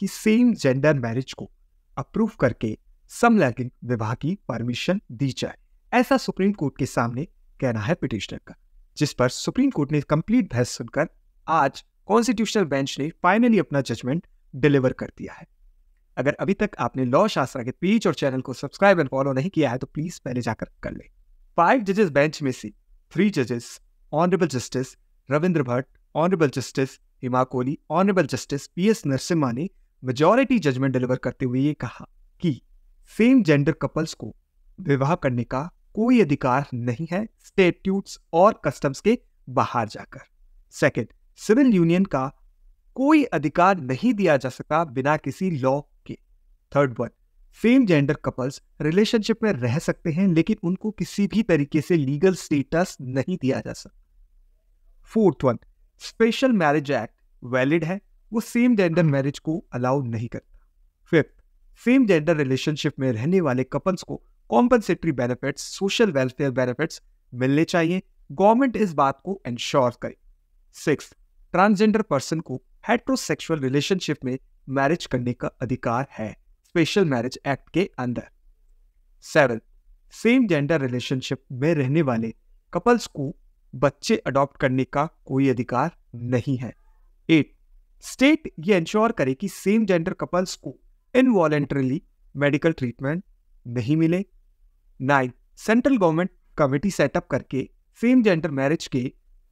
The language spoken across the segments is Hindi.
कि सेम जेंडर मैरिज को अप्रूव करके समलैंगिक विवाह की परमिशन दी जाए ऐसा सुप्रीम कोर्ट के सामने कहना है पिटिशनर का जिस पर सुप्रीम कोर्ट ने कंप्लीट बहस सुनकर आज कॉन्स्टिट्यूशनल बेंच ने फाइनली अपना जजमेंट डिलीवर कर दिया है अगर अभी तक आपने लॉ शास्त्र के पेज और चैनल को सब्सक्राइब एंड फॉलो नहीं किया है तो प्लीज पहले जाकर कर ले फाइव जजेस बेंच में से थ्री जजेस honourable justice Ravindra Bhat honourable justice Hima Kohli honourable justice P S Narasimha ने मेजॉरिटी जजमेंट डिलीवर करते हुए ये कहा कि सेम जेंडर कपल्स को विवाह करने का कोई अधिकार नहीं है स्टेट्यूट्स और कस्टम्स के बाहर जाकर सेकेंड सिविल यूनियन का कोई अधिकार नहीं दिया जा सका बिना किसी लॉ के third one same gender couples relationship में रह सकते हैं लेकिन उनको किसी भी तरीके से लीगल स्टेटस नहीं दिया जा सकता fourth one special marriage act valid है वो सेम जेंडर मैरिज को अलाउ नहीं करता फिफ्थ सेम जेंडर रिलेशनशिप में रहने वाले कपल्स को compensatory benefits social welfare benefits मिलने चाहिए गवर्नमेंट इस बात को इंश्योर करे सिक्स ट्रांसजेंडर पर्सन को हेट्रोसेक्सुअल रिलेशनशिप में मैरिज करने का अधिकार है स्पेशल मैरिज एक्ट के अंदर सेवन सेम जेंडर रिलेशनशिप में रहने वाले कपल्स को बच्चे अडॉप्ट करने का कोई अधिकार नहीं है एट स्टेट ये इंश्योर करे कि सेम जेंडर कपल्स को इनवॉलेंट्रली मेडिकल ट्रीटमेंट नहीं मिले nine central government committee setup करके सेम जेंडर मैरिज के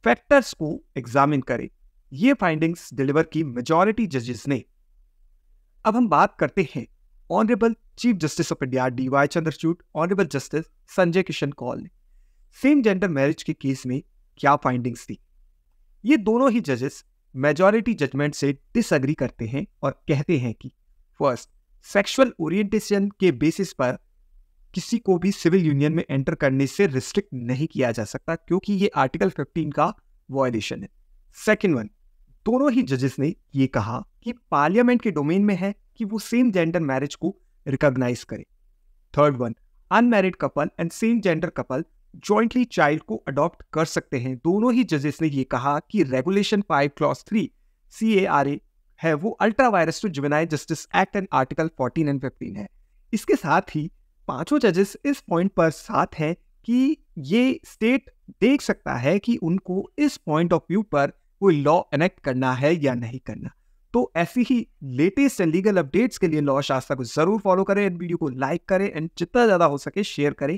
फैक्टर्स को एग्जामिन करे ये फाइंडिंग्स डिलीवर की मेजॉरिटी जजेस ने अब हम बात करते हैं honourable chief justice of India D Y Chandrachud honourable justice Sanjay Kishan Kaul ने सेम जेंडर मैरिज के केस में क्या फाइंडिंग्स थी ये दोनों ही जजेस मेजॉरिटी जजमेंट से डिसअग्री करते हैं और कहते हैं कि फर्स्ट सेक्सुअल ओरिएंटेशन के बेसिस पर किसी को भी सिविल यूनियन में एंटर करने से रिस्ट्रिक्ट नहीं किया जा सकता क्योंकि ये आर्टिकल 15 का वॉयलेशन है सेकेंड वन दोनों ही जजेस ने ये कहा कि पार्लियामेंट के डोमेन में है कि वो सेम जेंडर मैरिज को रिकॉग्नाइज करे third one unmarried couple and same gender couple jointly child को अडॉप्ट कर सकते हैं दोनों ही जजेस ने यह कहा कि regulation five clause three C A R A है वो ultra vires to juvenile justice act and article fourteen and fifteen है इसके साथ ही पांचों जजेस इस पॉइंट पर साथ हैं कि ये स्टेट देख सकता है कि उनको इस पॉइंट ऑफ व्यू पर कोई लॉ एनेक्ट करना है या नहीं करना तो ऐसी ही लेटेस्ट एंड लीगल अपडेट्स के लिए लॉ शास्त्रा को जरूर फॉलो करें एंड वीडियो को लाइक करें एंड जितना ज़्यादा हो सके शेयर करें